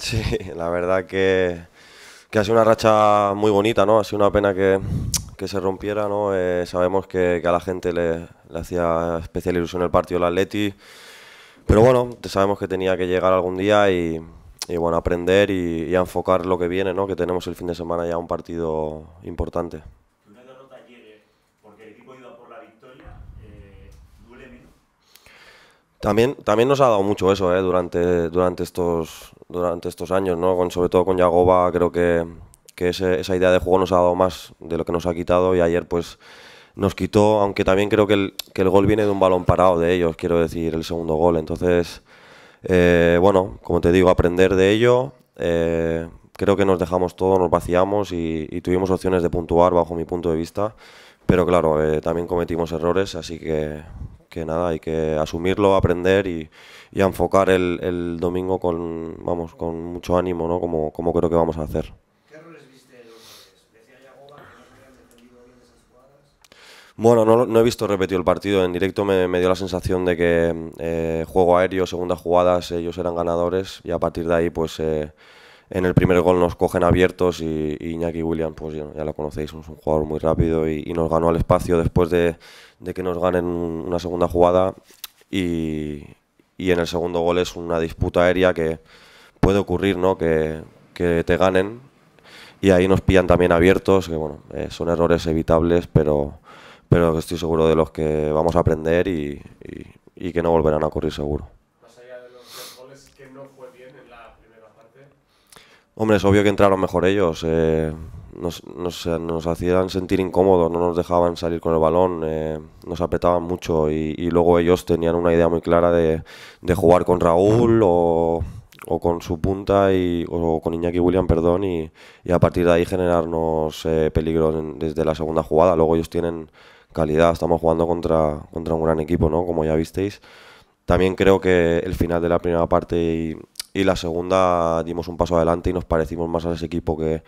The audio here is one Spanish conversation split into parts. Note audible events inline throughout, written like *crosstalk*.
Sí, la verdad que, que ha sido una racha muy bonita, ¿no? Ha sido una pena que, se rompiera, ¿no? Eh, sabemos que, a la gente le, hacía especial ilusión el partido del Atleti, pero bueno, sabemos que tenía que llegar algún día y, bueno, aprender y, y, enfocar lo que viene, ¿no? Que tenemos el fin de semana ya un partido importante. También, también nos ha dado mucho eso eh, durante, durante, estos, durante estos años, ¿no? Con, sobre todo con Yagoba creo que, que esa idea de juego nos ha dado más de lo que nos ha quitado y ayer pues nos quitó, aunque también creo que el, gol viene de un balón parado de ellos, quiero decir, el segundo gol. Entonces, eh, bueno, como te digo, aprender de ello. Eh, creo que nos dejamos todo, nos vaciamos y, tuvimos opciones de puntuar bajo mi punto de vista, pero claro, también cometimos errores, así que que nada, hay que asumirlo, aprender y, y enfocar el, el, domingo con, vamos, con mucho ánimo, ¿no? Como, como creo que vamos a hacer. ¿Qué errores viste Bueno, no, no, he visto repetido el partido. En directo me, dio la sensación de que eh, juego aéreo, segundas jugadas, ellos eran ganadores y a partir de ahí, pues... Eh, en el primer gol nos cogen abiertos y, Iñaki Williams, pues ya, lo conocéis, es un jugador muy rápido y, nos ganó al espacio después de, que nos ganen una segunda jugada y, en el segundo gol es una disputa aérea que puede ocurrir, ¿no? Que, te ganen y ahí nos pillan también abiertos, que bueno, eh, son errores evitables, pero, pero estoy seguro de los que vamos a aprender y, y que no volverán a ocurrir seguro. Hombre, es obvio que entraron mejor ellos. Eh, nos, hacían sentir incómodos, no nos dejaban salir con el balón, eh, nos apretaban mucho y, luego ellos tenían una idea muy clara de, jugar con Raúl o, con su punta y, o con Iñaki William, perdón, y, a partir de ahí generarnos eh, peligro desde la segunda jugada. Luego ellos tienen calidad, estamos jugando contra, contra un gran equipo, ¿no? como ya visteis. También creo que el final de la primera parte y, y la segunda dimos un paso adelante y nos parecimos más a ese equipo que,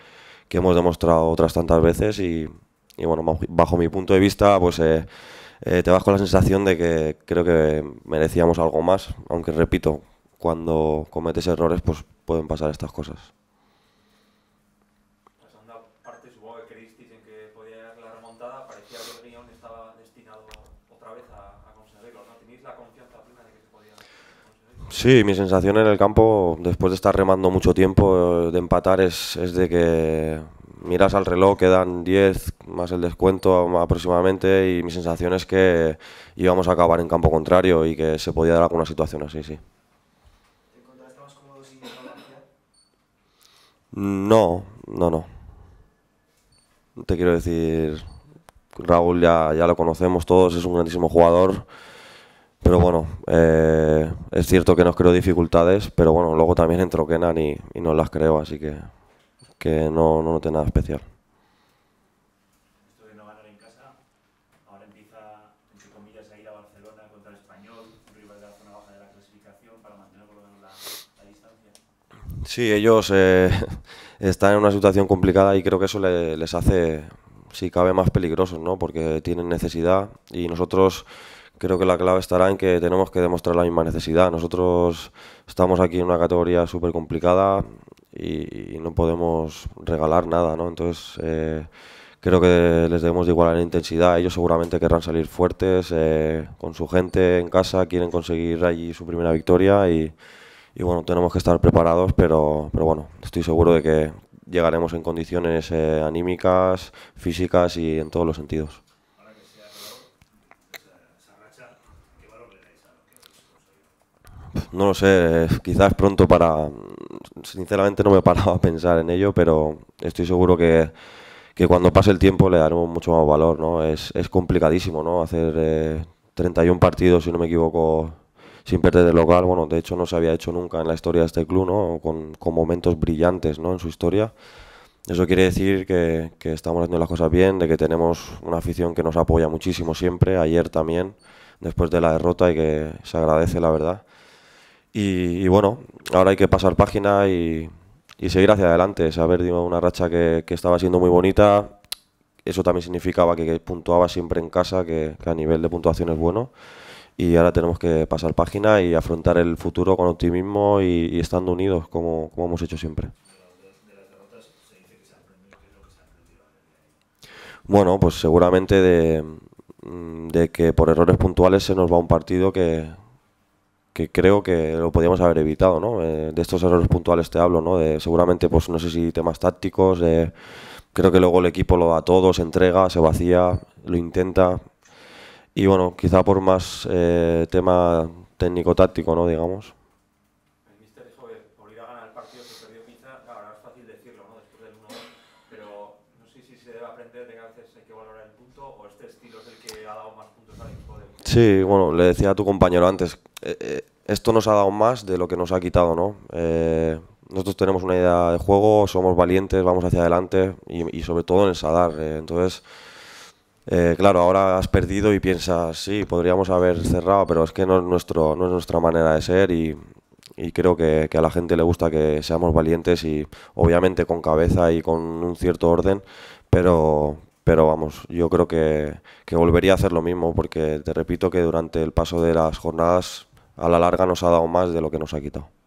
que hemos demostrado otras tantas veces y, y, bueno, bajo mi punto de vista, pues eh, eh, te vas con la sensación de que creo que merecíamos algo más, aunque repito, cuando cometes errores pues pueden pasar estas cosas. que podía la remontada, parecía que el estaba destinado otra vez a, a ¿no? ¿Tenéis la confianza plena de que Sí, mi sensación en el campo, después de estar remando mucho tiempo, eh, de empatar, es, de que miras al reloj, quedan 10 más el descuento aproximadamente y mi sensación es que íbamos a acabar en campo contrario y que se podía dar alguna situación así, sí. ¿Te mm, No, no, no. Te quiero decir, Raúl ya, ya lo conocemos todos, es un grandísimo jugador. Pero bueno, eh, es cierto que nos creó dificultades, pero bueno, luego también entró Kenan y, y nos las creo, así que, que no, no noté nada especial. Sí, ellos eh, *laughs* están en una situación complicada y creo que eso les hace, si cabe, más peligrosos, ¿no? Porque tienen necesidad y nosotros creo que la clave estará en que tenemos que demostrar la misma necesidad. Nosotros estamos aquí en una categoría súper complicada y, no podemos regalar nada, ¿no? Entonces eh, creo que les debemos de igualar en intensidad. Ellos seguramente querrán salir fuertes eh, con su gente en casa, quieren conseguir allí su primera victoria y, bueno, tenemos que estar preparados, pero, pero bueno, estoy seguro de que llegaremos en condiciones eh, anímicas, físicas y en todos los sentidos. no lo sé, quizás pronto para... Sinceramente no me he parado a pensar en ello, pero estoy seguro que, cuando pase el tiempo le daremos mucho más valor, ¿no? Es, complicadísimo, ¿no? Hacer 31 eh, partidos, si no me equivoco, sin perder el local. Bueno, de hecho no se había hecho nunca en la historia de este club, ¿no? Con, con momentos brillantes, ¿no? En su historia. Eso quiere decir que, que, estamos haciendo las cosas bien, de que tenemos una afición que nos apoya muchísimo siempre, ayer también, después de la derrota y que se agradece, la verdad. Y, bueno, ahora hay que pasar página y, seguir hacia adelante. Saber, digo, una racha que, estaba siendo muy bonita. Eso también significaba que, puntuaba siempre en casa, que, a nivel de puntuación es bueno. Y ahora tenemos que pasar página y afrontar el futuro con optimismo y, estando unidos, como, hemos hecho siempre. Bueno, pues seguramente de, de que por errores puntuales se nos va un partido que, que creo que lo podíamos haber evitado, ¿no? Eh, de estos errores puntuales te hablo, ¿no? De seguramente, pues no sé si temas tácticos, eh, creo que luego el equipo lo da todo, se entrega, se vacía, lo intenta. Y bueno, quizá por más eh, tema técnico-táctico, ¿no? Digamos. Pero no sé si se debe aprender de que a veces hay que valorar el punto o este estilo es el que ha dado más puntos al equipo. Sí, bueno, le decía a tu compañero antes, eh, eh, esto nos ha dado más de lo que nos ha quitado, ¿no? Eh, nosotros tenemos una idea de juego, somos valientes, vamos hacia adelante y, sobre todo en el Sadar. entonces, claro, ahora has perdido y piensas, sí, podríamos haber cerrado, pero es que no es, nuestro, no es nuestra manera de ser y, creo que, que, a la gente le gusta que seamos valientes y obviamente con cabeza y con un cierto orden, pero, pero vamos, yo creo que, volvería a hacer lo mismo, porque te repito que durante el paso de las jornadas a la larga nos ha dado más de lo que nos ha quitado.